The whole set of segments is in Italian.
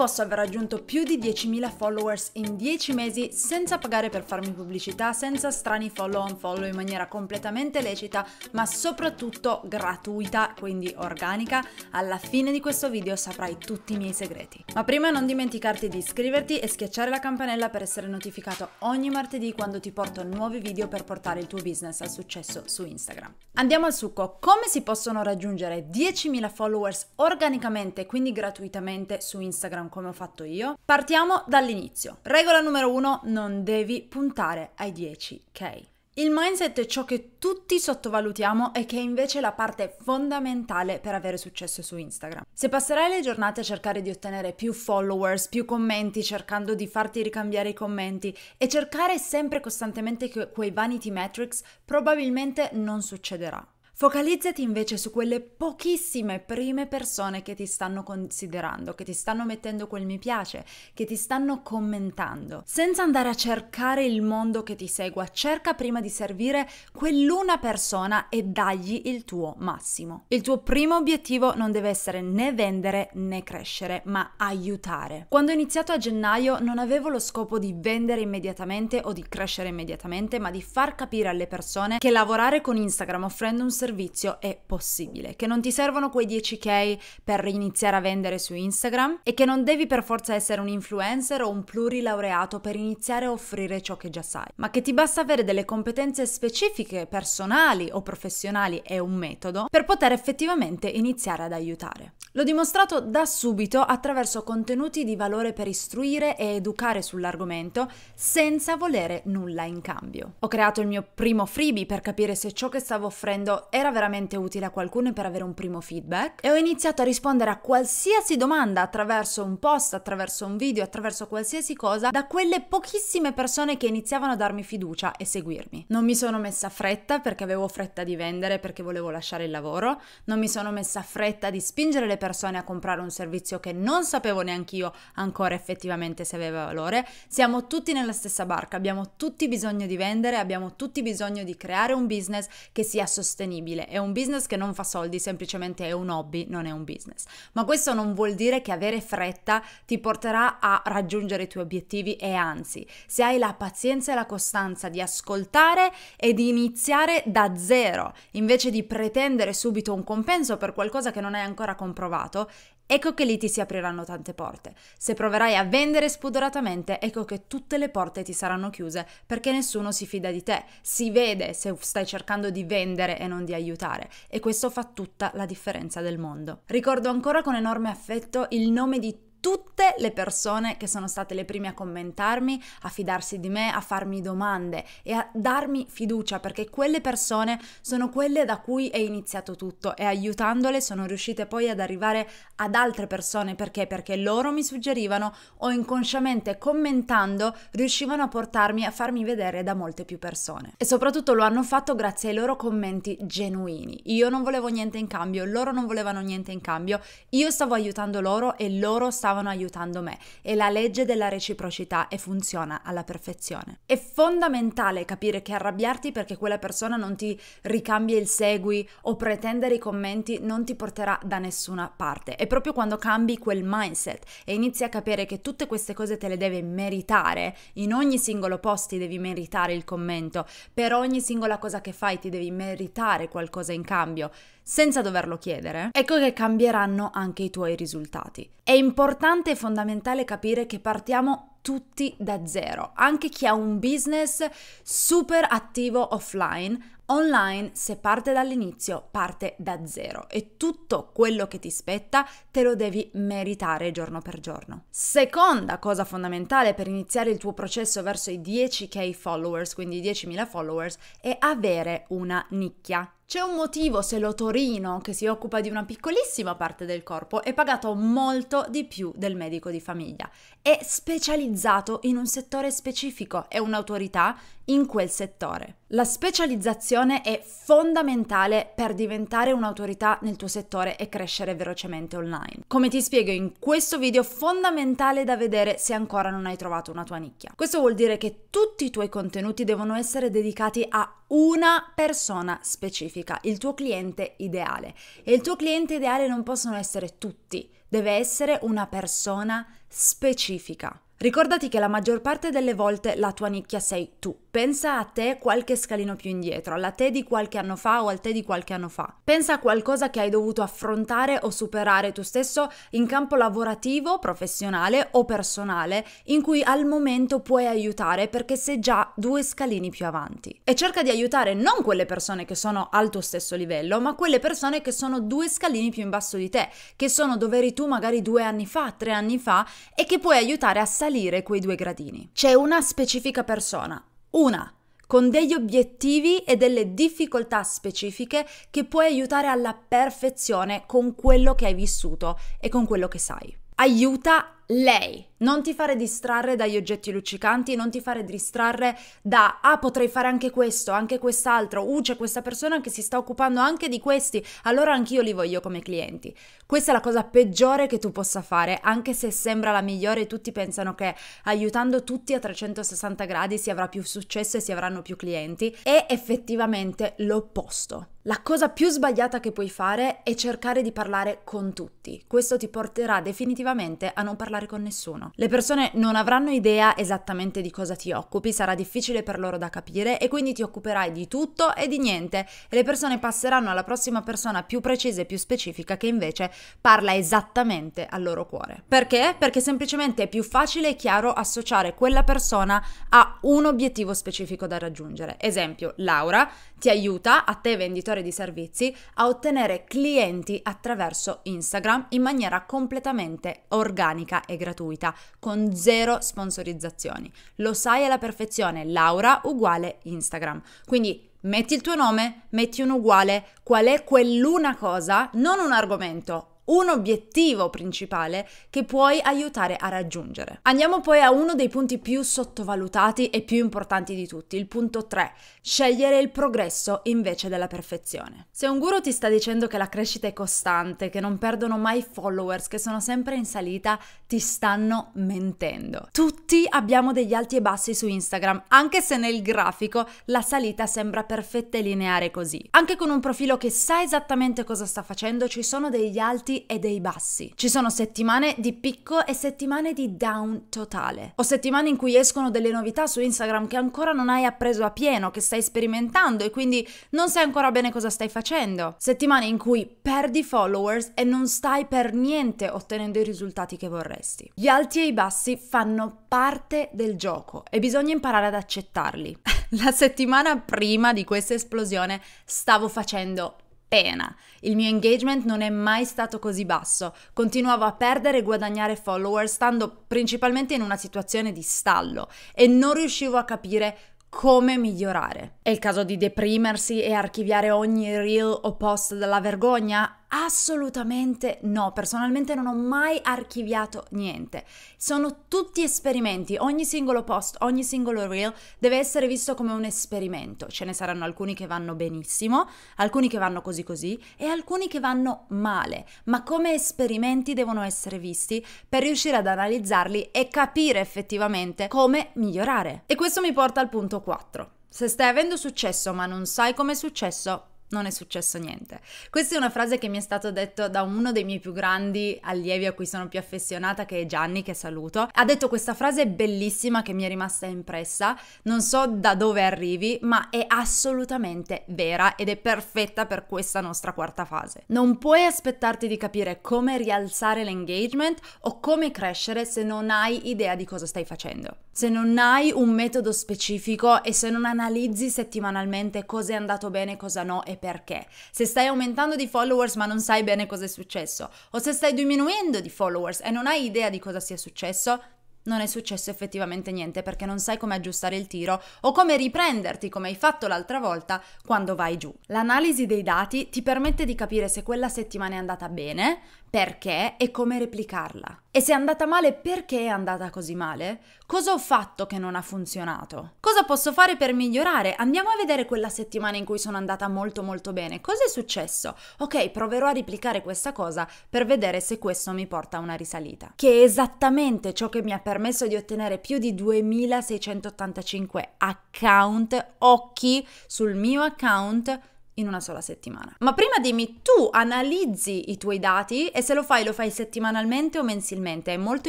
posso aver raggiunto più di 10.000 followers in 10 mesi senza pagare per farmi pubblicità, senza strani follow on follow in maniera completamente lecita, ma soprattutto gratuita, quindi organica. Alla fine di questo video saprai tutti i miei segreti. Ma prima non dimenticarti di iscriverti e schiacciare la campanella per essere notificato ogni martedì quando ti porto nuovi video per portare il tuo business al successo su Instagram. Andiamo al succo, come si possono raggiungere 10.000 followers organicamente, quindi gratuitamente su Instagram? come ho fatto io. Partiamo dall'inizio. Regola numero uno, non devi puntare ai 10k. Il mindset è ciò che tutti sottovalutiamo e che è invece la parte fondamentale per avere successo su Instagram. Se passerai le giornate a cercare di ottenere più followers, più commenti, cercando di farti ricambiare i commenti e cercare sempre costantemente quei vanity metrics, probabilmente non succederà. Focalizzati invece su quelle pochissime prime persone che ti stanno considerando, che ti stanno mettendo quel mi piace, che ti stanno commentando. Senza andare a cercare il mondo che ti segua, cerca prima di servire quell'una persona e dagli il tuo massimo. Il tuo primo obiettivo non deve essere né vendere né crescere, ma aiutare. Quando ho iniziato a gennaio non avevo lo scopo di vendere immediatamente o di crescere immediatamente, ma di far capire alle persone che lavorare con Instagram offrendo un servizio servizio è possibile, che non ti servono quei 10k per iniziare a vendere su Instagram e che non devi per forza essere un influencer o un plurilaureato per iniziare a offrire ciò che già sai, ma che ti basta avere delle competenze specifiche, personali o professionali e un metodo per poter effettivamente iniziare ad aiutare. L'ho dimostrato da subito attraverso contenuti di valore per istruire e educare sull'argomento senza volere nulla in cambio. Ho creato il mio primo freebie per capire se ciò che stavo offrendo è era veramente utile a qualcuno per avere un primo feedback e ho iniziato a rispondere a qualsiasi domanda attraverso un post, attraverso un video, attraverso qualsiasi cosa da quelle pochissime persone che iniziavano a darmi fiducia e seguirmi. Non mi sono messa fretta perché avevo fretta di vendere, perché volevo lasciare il lavoro, non mi sono messa fretta di spingere le persone a comprare un servizio che non sapevo neanche io ancora effettivamente se aveva valore. Siamo tutti nella stessa barca, abbiamo tutti bisogno di vendere, abbiamo tutti bisogno di creare un business che sia sostenibile sostenibile, è un business che non fa soldi, semplicemente è un hobby, non è un business. Ma questo non vuol dire che avere fretta ti porterà a raggiungere i tuoi obiettivi e anzi, se hai la pazienza e la costanza di ascoltare e di iniziare da zero, invece di pretendere subito un compenso per qualcosa che non hai ancora comprovato, ecco che lì ti si apriranno tante porte. Se proverai a vendere spudoratamente, ecco che tutte le porte ti saranno chiuse perché nessuno si fida di te, si vede se stai cercando di vendere e non di aiutare e questo fa tutta la differenza del mondo. Ricordo ancora con enorme affetto il nome di tutte le persone che sono state le prime a commentarmi, a fidarsi di me, a farmi domande e a darmi fiducia perché quelle persone sono quelle da cui è iniziato tutto e aiutandole sono riuscite poi ad arrivare ad altre persone perché perché loro mi suggerivano o inconsciamente commentando riuscivano a portarmi a farmi vedere da molte più persone e soprattutto lo hanno fatto grazie ai loro commenti genuini. Io non volevo niente in cambio, loro non volevano niente in cambio, io stavo aiutando loro e loro stavano stavano aiutando me. È la legge della reciprocità e funziona alla perfezione. È fondamentale capire che arrabbiarti perché quella persona non ti ricambia il segui o pretendere i commenti non ti porterà da nessuna parte. È proprio quando cambi quel mindset e inizi a capire che tutte queste cose te le devi meritare, in ogni singolo post ti devi meritare il commento, per ogni singola cosa che fai ti devi meritare qualcosa in cambio, senza doverlo chiedere, ecco che cambieranno anche i tuoi risultati. È importante importante e fondamentale capire che partiamo tutti da zero, anche chi ha un business super attivo offline, online se parte dall'inizio parte da zero e tutto quello che ti spetta te lo devi meritare giorno per giorno. Seconda cosa fondamentale per iniziare il tuo processo verso i 10k followers, quindi 10.000 followers, è avere una nicchia. C'è un motivo se l'otorino, che si occupa di una piccolissima parte del corpo, è pagato molto di più del medico di famiglia. È specializzato in un settore specifico, è un'autorità in quel settore. La specializzazione è fondamentale per diventare un'autorità nel tuo settore e crescere velocemente online. Come ti spiego in questo video, fondamentale da vedere se ancora non hai trovato una tua nicchia. Questo vuol dire che tutti i tuoi contenuti devono essere dedicati a una persona specifica significa il tuo cliente ideale. E il tuo cliente ideale non possono essere tutti, deve essere una persona specifica. Ricordati che la maggior parte delle volte la tua nicchia sei tu. Pensa a te qualche scalino più indietro, alla te di qualche anno fa o al te di qualche anno fa. Pensa a qualcosa che hai dovuto affrontare o superare tu stesso in campo lavorativo, professionale o personale, in cui al momento puoi aiutare perché sei già due scalini più avanti. E cerca di aiutare non quelle persone che sono al tuo stesso livello, ma quelle persone che sono due scalini più in basso di te, che sono dove eri tu magari due anni fa, tre anni fa e che puoi aiutare a salire quei due gradini. C'è una specifica persona una, con degli obiettivi e delle difficoltà specifiche che puoi aiutare alla perfezione con quello che hai vissuto e con quello che sai. Aiuta lei. Non ti fare distrarre dagli oggetti luccicanti, non ti fare distrarre da ah potrei fare anche questo, anche quest'altro, uh c'è questa persona che si sta occupando anche di questi, allora anch'io li voglio come clienti. Questa è la cosa peggiore che tu possa fare, anche se sembra la migliore e tutti pensano che aiutando tutti a 360 gradi si avrà più successo e si avranno più clienti, è effettivamente l'opposto. La cosa più sbagliata che puoi fare è cercare di parlare con tutti. Questo ti porterà definitivamente a non parlare parlare con nessuno. Le persone non avranno idea esattamente di cosa ti occupi, sarà difficile per loro da capire e quindi ti occuperai di tutto e di niente e le persone passeranno alla prossima persona più precisa e più specifica che invece parla esattamente al loro cuore. Perché? Perché semplicemente è più facile e chiaro associare quella persona a un obiettivo specifico da raggiungere. Esempio, Laura ti aiuta, a te venditore di servizi, a ottenere clienti attraverso Instagram in maniera completamente organica e gratuita con zero sponsorizzazioni. Lo sai alla perfezione, Laura uguale Instagram. Quindi metti il tuo nome, metti un uguale, qual è quell'una cosa, non un argomento, un obiettivo principale che puoi aiutare a raggiungere. Andiamo poi a uno dei punti più sottovalutati e più importanti di tutti, il punto 3, scegliere il progresso invece della perfezione. Se un guru ti sta dicendo che la crescita è costante, che non perdono mai followers, che sono sempre in salita, ti stanno mentendo. Tutti abbiamo degli alti e bassi su Instagram, anche se nel grafico la salita sembra perfetta e lineare così. Anche con un profilo che sa esattamente cosa sta facendo, ci sono degli alti e dei bassi. Ci sono settimane di picco e settimane di down totale. O settimane in cui escono delle novità su Instagram che ancora non hai appreso a pieno, che stai sperimentando e quindi non sai ancora bene cosa stai facendo. Settimane in cui perdi followers e non stai per niente ottenendo i risultati che vorresti. Gli alti e i bassi fanno parte del gioco e bisogna imparare ad accettarli. La settimana prima di questa esplosione stavo facendo pena. Il mio engagement non è mai stato così basso, continuavo a perdere e guadagnare follower stando principalmente in una situazione di stallo e non riuscivo a capire come migliorare. È il caso di deprimersi e archiviare ogni reel o post dalla vergogna? Assolutamente no, personalmente non ho mai archiviato niente. Sono tutti esperimenti, ogni singolo post, ogni singolo reel deve essere visto come un esperimento. Ce ne saranno alcuni che vanno benissimo, alcuni che vanno così così e alcuni che vanno male, ma come esperimenti devono essere visti per riuscire ad analizzarli e capire effettivamente come migliorare. E questo mi porta al punto 4. Se stai avendo successo ma non sai come è successo, non è successo niente. Questa è una frase che mi è stata detta da uno dei miei più grandi allievi a cui sono più affezionata, che è Gianni, che saluto. Ha detto questa frase bellissima che mi è rimasta impressa, non so da dove arrivi, ma è assolutamente vera ed è perfetta per questa nostra quarta fase. Non puoi aspettarti di capire come rialzare l'engagement o come crescere se non hai idea di cosa stai facendo. Se non hai un metodo specifico e se non analizzi settimanalmente cosa è andato bene, e cosa no e perché, se stai aumentando di followers ma non sai bene cosa è successo, o se stai diminuendo di followers e non hai idea di cosa sia successo, non è successo effettivamente niente perché non sai come aggiustare il tiro o come riprenderti come hai fatto l'altra volta quando vai giù. L'analisi dei dati ti permette di capire se quella settimana è andata bene perché e come replicarla. E se è andata male, perché è andata così male? Cosa ho fatto che non ha funzionato? Cosa posso fare per migliorare? Andiamo a vedere quella settimana in cui sono andata molto molto bene. Cosa è successo? Ok, proverò a replicare questa cosa per vedere se questo mi porta a una risalita. Che è esattamente ciò che mi ha permesso di ottenere più di 2685 account, occhi sul mio account in una sola settimana. Ma prima dimmi, tu analizzi i tuoi dati e se lo fai lo fai settimanalmente o mensilmente? È molto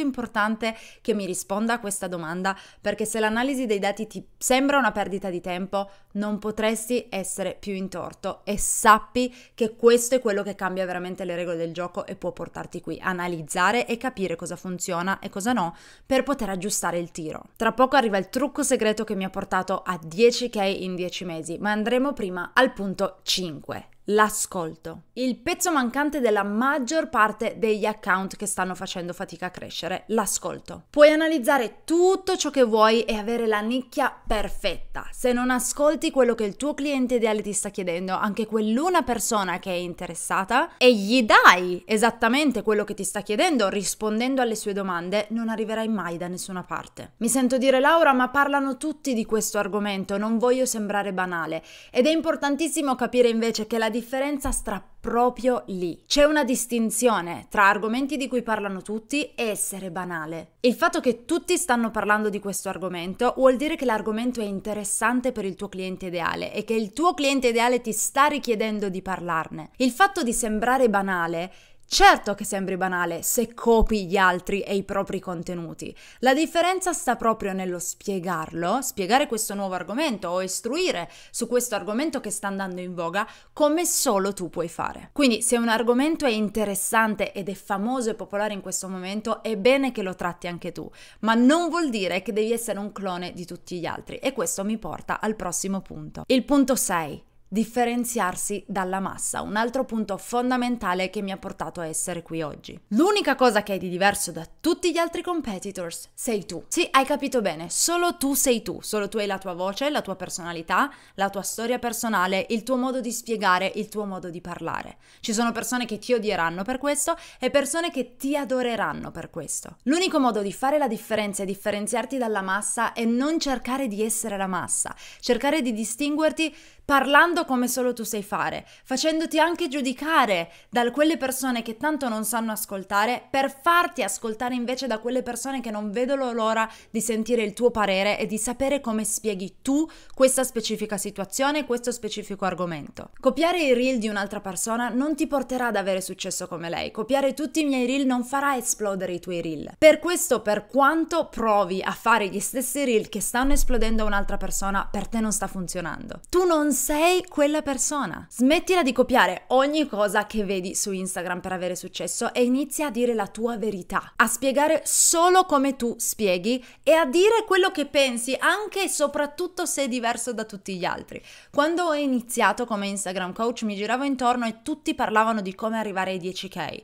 importante che mi risponda a questa domanda perché se l'analisi dei dati ti sembra una perdita di tempo, non potresti essere più in torto e sappi che questo è quello che cambia veramente le regole del gioco e può portarti qui. Analizzare e capire cosa funziona e cosa no per poter aggiustare il tiro. Tra poco arriva il trucco segreto che mi ha portato a 10k in 10 mesi, ma andremo prima al punto 5 l'ascolto. Il pezzo mancante della maggior parte degli account che stanno facendo fatica a crescere, l'ascolto. Puoi analizzare tutto ciò che vuoi e avere la nicchia perfetta. Se non ascolti quello che il tuo cliente ideale ti sta chiedendo, anche quell'una persona che è interessata, e gli dai esattamente quello che ti sta chiedendo, rispondendo alle sue domande, non arriverai mai da nessuna parte. Mi sento dire Laura, ma parlano tutti di questo argomento, non voglio sembrare banale ed è importantissimo capire invece che la differenza sta proprio lì. C'è una distinzione tra argomenti di cui parlano tutti e essere banale. Il fatto che tutti stanno parlando di questo argomento vuol dire che l'argomento è interessante per il tuo cliente ideale e che il tuo cliente ideale ti sta richiedendo di parlarne. Il fatto di sembrare banale Certo che sembri banale se copi gli altri e i propri contenuti. La differenza sta proprio nello spiegarlo, spiegare questo nuovo argomento o istruire su questo argomento che sta andando in voga come solo tu puoi fare. Quindi se un argomento è interessante ed è famoso e popolare in questo momento è bene che lo tratti anche tu, ma non vuol dire che devi essere un clone di tutti gli altri e questo mi porta al prossimo punto. Il punto 6 differenziarsi dalla massa, un altro punto fondamentale che mi ha portato a essere qui oggi. L'unica cosa che hai di diverso da tutti gli altri competitors sei tu. Sì, hai capito bene, solo tu sei tu, solo tu hai la tua voce, la tua personalità, la tua storia personale, il tuo modo di spiegare, il tuo modo di parlare. Ci sono persone che ti odieranno per questo e persone che ti adoreranno per questo. L'unico modo di fare la differenza e differenziarti dalla massa è non cercare di essere la massa, cercare di distinguerti parlando come solo tu sai fare, facendoti anche giudicare da quelle persone che tanto non sanno ascoltare, per farti ascoltare invece da quelle persone che non vedono l'ora di sentire il tuo parere e di sapere come spieghi tu questa specifica situazione, questo specifico argomento. Copiare i reel di un'altra persona non ti porterà ad avere successo come lei, copiare tutti i miei reel non farà esplodere i tuoi reel. Per questo, per quanto provi a fare gli stessi reel che stanno esplodendo a un'altra persona, per te non sta funzionando. Tu non sei quella persona. Smettila di copiare ogni cosa che vedi su Instagram per avere successo e inizia a dire la tua verità, a spiegare solo come tu spieghi e a dire quello che pensi, anche e soprattutto se è diverso da tutti gli altri. Quando ho iniziato come Instagram coach mi giravo intorno e tutti parlavano di come arrivare ai 10k.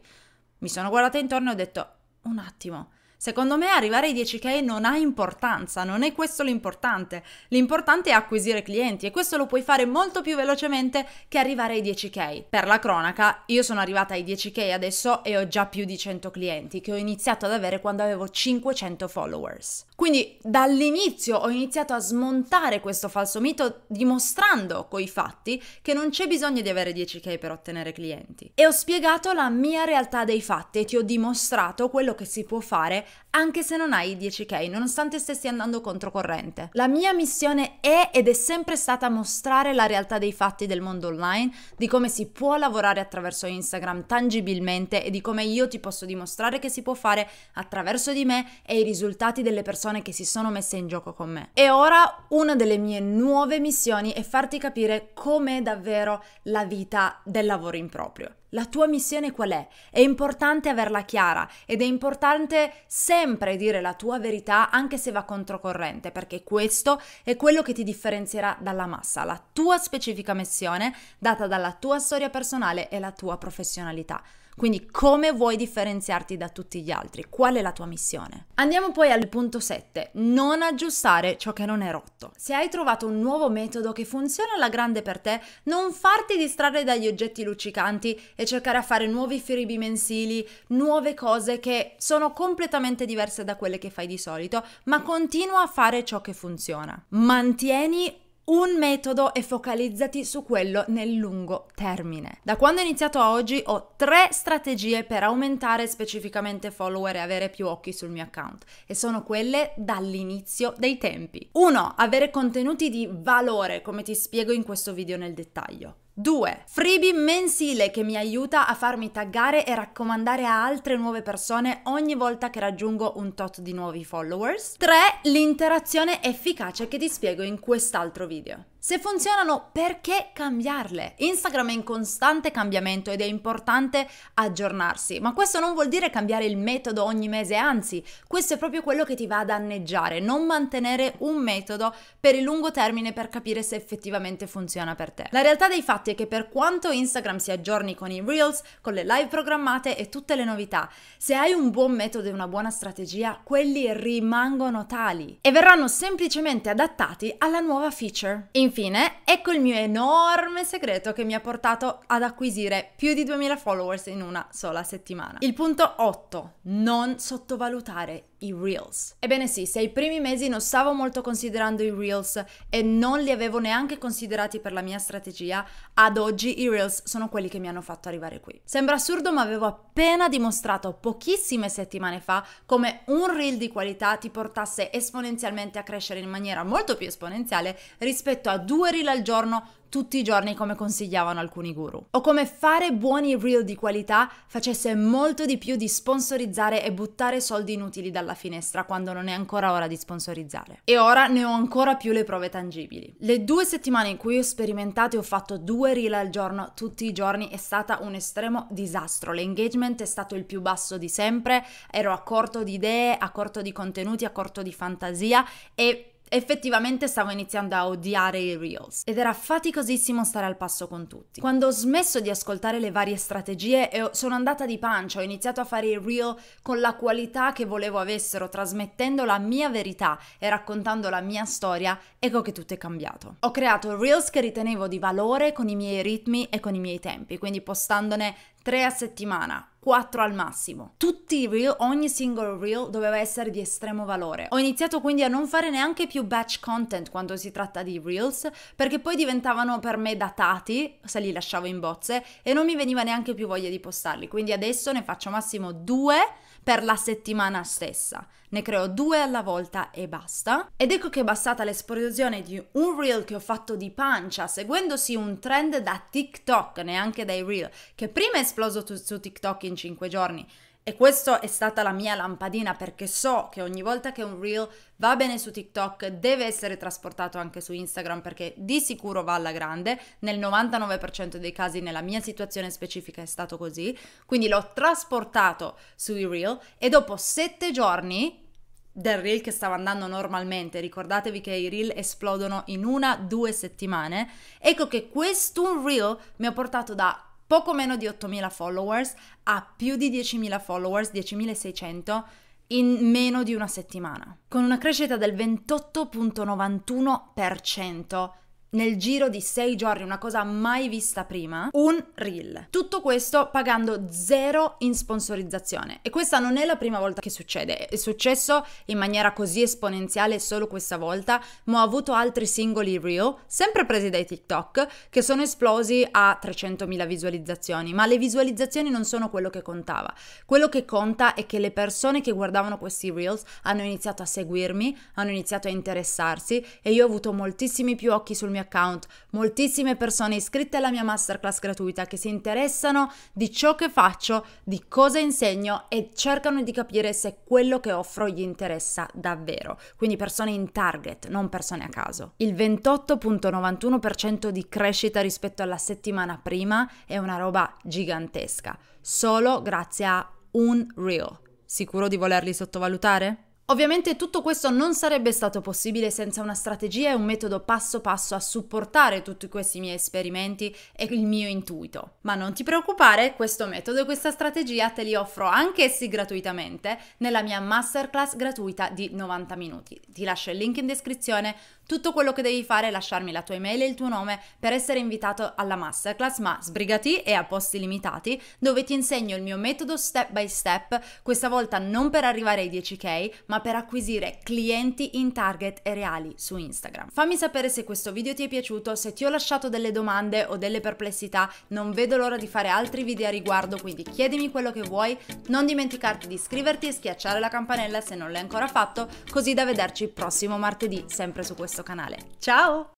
Mi sono guardata intorno e ho detto, un attimo, Secondo me arrivare ai 10k non ha importanza, non è questo l'importante. L'importante è acquisire clienti e questo lo puoi fare molto più velocemente che arrivare ai 10k. Per la cronaca, io sono arrivata ai 10k adesso e ho già più di 100 clienti che ho iniziato ad avere quando avevo 500 followers. Quindi dall'inizio ho iniziato a smontare questo falso mito dimostrando coi fatti che non c'è bisogno di avere 10k per ottenere clienti. E ho spiegato la mia realtà dei fatti e ti ho dimostrato quello che si può fare anche se non hai i 10k, nonostante stessi andando controcorrente. La mia missione è ed è sempre stata mostrare la realtà dei fatti del mondo online, di come si può lavorare attraverso Instagram tangibilmente e di come io ti posso dimostrare che si può fare attraverso di me e i risultati delle persone che si sono messe in gioco con me. E ora una delle mie nuove missioni è farti capire com'è davvero la vita del lavoro in proprio. La tua missione qual è? È importante averla chiara ed è importante sempre dire la tua verità anche se va controcorrente, perché questo è quello che ti differenzierà dalla massa, la tua specifica missione data dalla tua storia personale e la tua professionalità. Quindi come vuoi differenziarti da tutti gli altri? Qual è la tua missione? Andiamo poi al punto 7, non aggiustare ciò che non è rotto. Se hai trovato un nuovo metodo che funziona alla grande per te, non farti distrarre dagli oggetti luccicanti e cercare a fare nuovi feribi mensili, nuove cose che sono completamente diverse da quelle che fai di solito, ma continua a fare ciò che funziona. Mantieni un metodo e focalizzati su quello nel lungo termine. Da quando ho iniziato a oggi ho tre strategie per aumentare specificamente follower e avere più occhi sul mio account e sono quelle dall'inizio dei tempi. 1. Avere contenuti di valore, come ti spiego in questo video nel dettaglio. 2. Freebie mensile che mi aiuta a farmi taggare e raccomandare a altre nuove persone ogni volta che raggiungo un tot di nuovi followers. 3. L'interazione efficace che ti spiego in quest'altro video. Se funzionano, perché cambiarle? Instagram è in costante cambiamento ed è importante aggiornarsi, ma questo non vuol dire cambiare il metodo ogni mese, anzi, questo è proprio quello che ti va a danneggiare, non mantenere un metodo per il lungo termine per capire se effettivamente funziona per te. La realtà dei fatti è che per quanto Instagram si aggiorni con i Reels, con le live programmate e tutte le novità, se hai un buon metodo e una buona strategia, quelli rimangono tali e verranno semplicemente adattati alla nuova feature. In Infine, ecco il mio enorme segreto che mi ha portato ad acquisire più di 2000 followers in una sola settimana. Il punto 8. Non sottovalutare i Reels. Ebbene sì, se i primi mesi non stavo molto considerando i Reels e non li avevo neanche considerati per la mia strategia, ad oggi i Reels sono quelli che mi hanno fatto arrivare qui. Sembra assurdo, ma avevo appena dimostrato pochissime settimane fa come un reel di qualità ti portasse esponenzialmente a crescere in maniera molto più esponenziale rispetto a due reel al giorno tutti i giorni come consigliavano alcuni guru. O come fare buoni reel di qualità facesse molto di più di sponsorizzare e buttare soldi inutili dalla finestra quando non è ancora ora di sponsorizzare. E ora ne ho ancora più le prove tangibili. Le due settimane in cui ho sperimentato e ho fatto due reel al giorno tutti i giorni è stata un estremo disastro. L'engagement è stato il più basso di sempre, ero a corto di idee, a corto di contenuti, a corto di fantasia e effettivamente stavo iniziando a odiare i reels ed era faticosissimo stare al passo con tutti. Quando ho smesso di ascoltare le varie strategie e sono andata di pancia, ho iniziato a fare i reel con la qualità che volevo avessero, trasmettendo la mia verità e raccontando la mia storia, ecco che tutto è cambiato. Ho creato reels che ritenevo di valore con i miei ritmi e con i miei tempi, quindi postandone tre a settimana, 4 al massimo. Tutti i reel, ogni singolo reel doveva essere di estremo valore. Ho iniziato quindi a non fare neanche più batch content quando si tratta di reels, perché poi diventavano per me datati, se li lasciavo in bozze, e non mi veniva neanche più voglia di postarli. Quindi adesso ne faccio massimo due per la settimana stessa. Ne creo due alla volta e basta. Ed ecco che è bastata l'esplosione di un reel che ho fatto di pancia, seguendosi un trend da TikTok, neanche dai reel, che prima è esploso t- su TikTok in 5 giorni, e questa è stata la mia lampadina perché so che ogni volta che un reel va bene su TikTok deve essere trasportato anche su Instagram perché di sicuro va alla grande. Nel 99% dei casi nella mia situazione specifica è stato così. Quindi l'ho trasportato sui reel e dopo sette giorni del reel che stava andando normalmente, ricordatevi che i reel esplodono in una, due settimane, ecco che questo reel mi ha portato da poco meno di 8.000 followers a più di 10.000 followers, 10.600 in meno di una settimana, con una crescita del 28.91% nel giro di sei giorni, una cosa mai vista prima, un reel. Tutto questo pagando zero in sponsorizzazione. E questa non è la prima volta che succede, è successo in maniera così esponenziale solo questa volta, ma ho avuto altri singoli reel, sempre presi dai TikTok, che sono esplosi a 300.000 visualizzazioni, ma le visualizzazioni non sono quello che contava. Quello che conta è che le persone che guardavano questi reels hanno iniziato a seguirmi, hanno iniziato a interessarsi e io ho avuto moltissimi più occhi sul mio mio account moltissime persone iscritte alla mia masterclass gratuita che si interessano di ciò che faccio, di cosa insegno e cercano di capire se quello che offro gli interessa davvero. Quindi persone in target, non persone a caso. Il 28.91% di crescita rispetto alla settimana prima è una roba gigantesca, solo grazie a un reel. Sicuro di volerli sottovalutare? Ovviamente tutto questo non sarebbe stato possibile senza una strategia e un metodo passo passo a supportare tutti questi miei esperimenti e il mio intuito. Ma non ti preoccupare, questo metodo e questa strategia te li offro anch'essi gratuitamente nella mia masterclass gratuita di 90 minuti. Ti lascio il link in descrizione tutto quello che devi fare è lasciarmi la tua email e il tuo nome per essere invitato alla masterclass, ma sbrigati e a posti limitati, dove ti insegno il mio metodo step by step, questa volta non per arrivare ai 10k, ma per acquisire clienti in target e reali su Instagram. Fammi sapere se questo video ti è piaciuto, se ti ho lasciato delle domande o delle perplessità, non vedo l'ora di fare altri video a riguardo, quindi chiedimi quello che vuoi, non dimenticarti di iscriverti e schiacciare la campanella se non l'hai ancora fatto, così da vederci prossimo martedì, sempre su questo canale. Ciao!